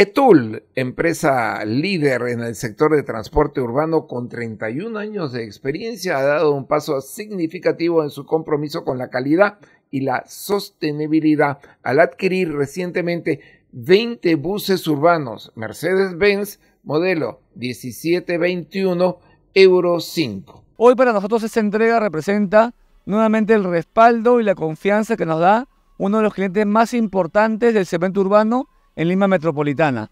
Etul, empresa líder en el sector de transporte urbano con 31 años de experiencia, ha dado un paso significativo en su compromiso con la calidad y la sostenibilidad al adquirir recientemente 20 buses urbanos Mercedes-Benz modelo 1721 Euro 5. Hoy para nosotros esta entrega representa nuevamente el respaldo y la confianza que nos da uno de los clientes más importantes del segmento urbano en Lima Metropolitana.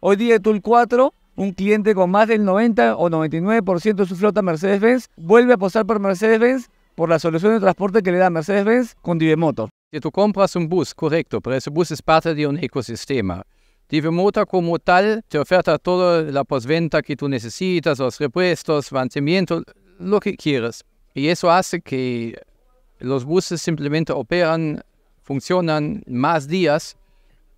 Hoy día Tool 4, un cliente con más del 90 o 99% de su flota Mercedes-Benz, vuelve a apostar por Mercedes-Benz por la solución de transporte que le da Mercedes-Benz con Divemoto. Si tú compras un bus, correcto, pero ese bus es parte de un ecosistema. ...Divemoto como tal te oferta toda la posventa que tú necesitas, los repuestos, mantenimiento, lo que quieras. Y eso hace que los buses simplemente operan, funcionan más días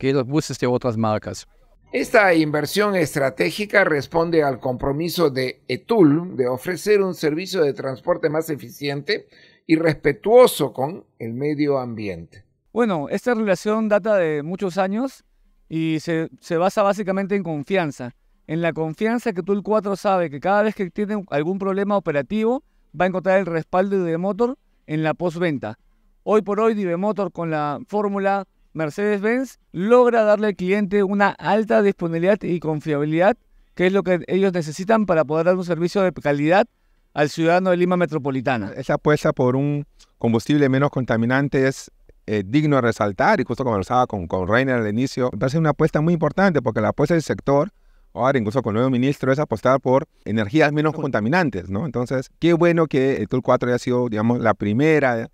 que los buses de otras marcas. Esta inversión estratégica responde al compromiso de ETUL de ofrecer un servicio de transporte más eficiente y respetuoso con el medio ambiente. Bueno, esta relación data de muchos años y se, basa básicamente en confianza. En la confianza que Etul 4 sabe que cada vez que tiene algún problema operativo va a encontrar el respaldo de Motor en la postventa. Hoy por hoy Divemotor con la fórmula Mercedes-Benz logra darle al cliente una alta disponibilidad y confiabilidad, que es lo que ellos necesitan para poder dar un servicio de calidad al ciudadano de Lima Metropolitana. Esa apuesta por un combustible menos contaminante es eh, digno de resaltar, y justo conversaba con, con Reiner al inicio, me parece una apuesta muy importante porque la apuesta del sector ahora incluso con el nuevo ministro, es apostar por energías menos contaminantes, ¿no? Entonces, qué bueno que el Tool 4 haya sido, digamos, la primera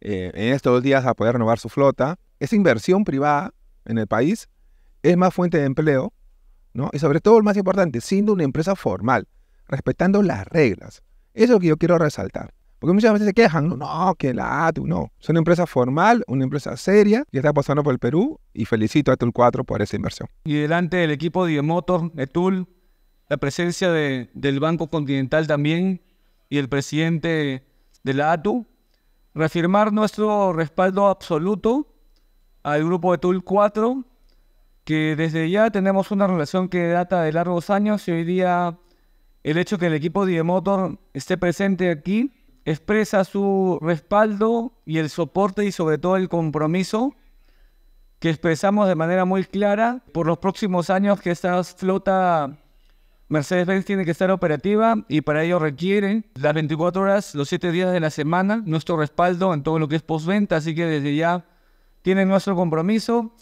eh, en estos dos días a poder renovar su flota esa inversión privada en el país es más fuente de empleo, ¿no? Y sobre todo, lo más importante, siendo una empresa formal, respetando las reglas. Eso es lo que yo quiero resaltar. Porque muchas veces se quejan, no, que la ATU, no. Es una empresa formal, una empresa seria, y está pasando por el Perú y felicito a Tul 4 por esa inversión. Y delante del equipo de de TUL, la presencia del Banco Continental también y el presidente de la ATU, reafirmar nuestro respaldo absoluto al grupo de Tool 4, que desde ya tenemos una relación que data de largos años y hoy día el hecho que el equipo de Motor esté presente aquí expresa su respaldo y el soporte y sobre todo el compromiso que expresamos de manera muy clara por los próximos años que esta flota Mercedes-Benz tiene que estar operativa y para ello requiere las 24 horas, los 7 días de la semana, nuestro respaldo en todo lo que es postventa, así que desde ya tienen nuestro compromiso.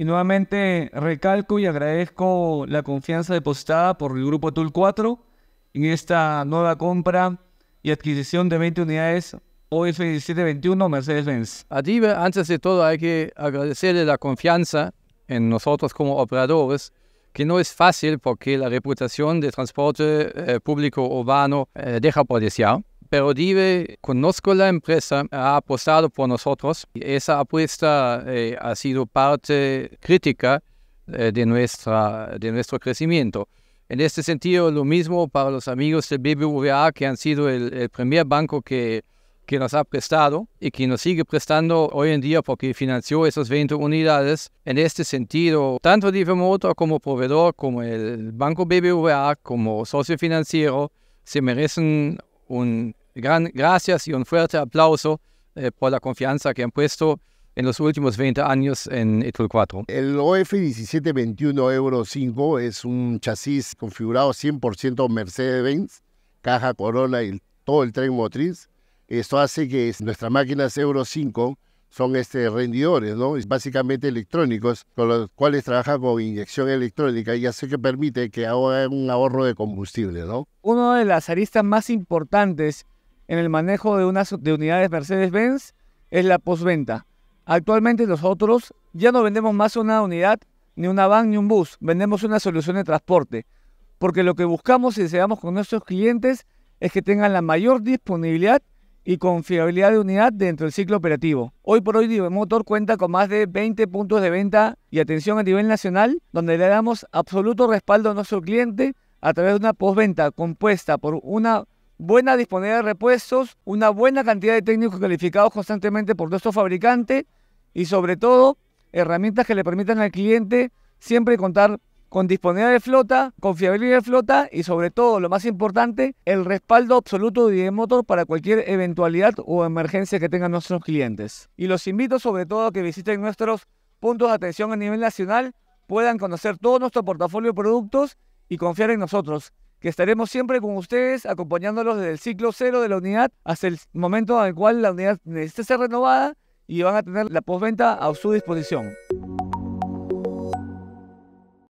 Y nuevamente recalco y agradezco la confianza depositada por el grupo Tool 4 en esta nueva compra y adquisición de 20 unidades OF1721 Mercedes-Benz. Allí, antes de todo, hay que agradecerle la confianza en nosotros como operadores, que no es fácil porque la reputación de transporte eh, público urbano eh, deja por desear pero Dive, conozco la empresa, ha apostado por nosotros. Esa apuesta eh, ha sido parte crítica eh, de, nuestra, de nuestro crecimiento. En este sentido, lo mismo para los amigos del BBVA, que han sido el, primer banco que, que nos ha prestado y que nos sigue prestando hoy en día porque financió esas 20 unidades. En este sentido, tanto Motor como proveedor, como el Banco BBVA, como socio financiero, se merecen un gracias y un fuerte aplauso eh, por la confianza que han puesto en los últimos 20 años en ETOL 4. El OF 1721 Euro 5 es un chasis configurado 100% Mercedes-Benz, caja corona y todo el tren motriz. Esto hace que nuestras máquinas Euro 5 son este, rendidores, ¿no? básicamente electrónicos, con los cuales trabaja con inyección electrónica y hace que permite que haga un ahorro de combustible. ¿no? Una de las aristas más importantes en el manejo de, unas, de unidades Mercedes-Benz es la postventa. Actualmente nosotros ya no vendemos más una unidad, ni una van, ni un bus, vendemos una solución de transporte, porque lo que buscamos y deseamos con nuestros clientes es que tengan la mayor disponibilidad y confiabilidad de unidad dentro del ciclo operativo. Hoy por hoy Motor cuenta con más de 20 puntos de venta y atención a nivel nacional, donde le damos absoluto respaldo a nuestro cliente a través de una postventa compuesta por una buena disponibilidad de repuestos, una buena cantidad de técnicos calificados constantemente por nuestro fabricante y sobre todo herramientas que le permitan al cliente siempre contar con disponibilidad de flota, confiabilidad de flota y sobre todo, lo más importante, el respaldo absoluto de D-Motor para cualquier eventualidad o emergencia que tengan nuestros clientes. Y los invito sobre todo a que visiten nuestros puntos de atención a nivel nacional, puedan conocer todo nuestro portafolio de productos y confiar en nosotros que estaremos siempre con ustedes, acompañándolos desde el ciclo cero de la unidad hasta el momento en el cual la unidad necesita ser renovada y van a tener la postventa a su disposición.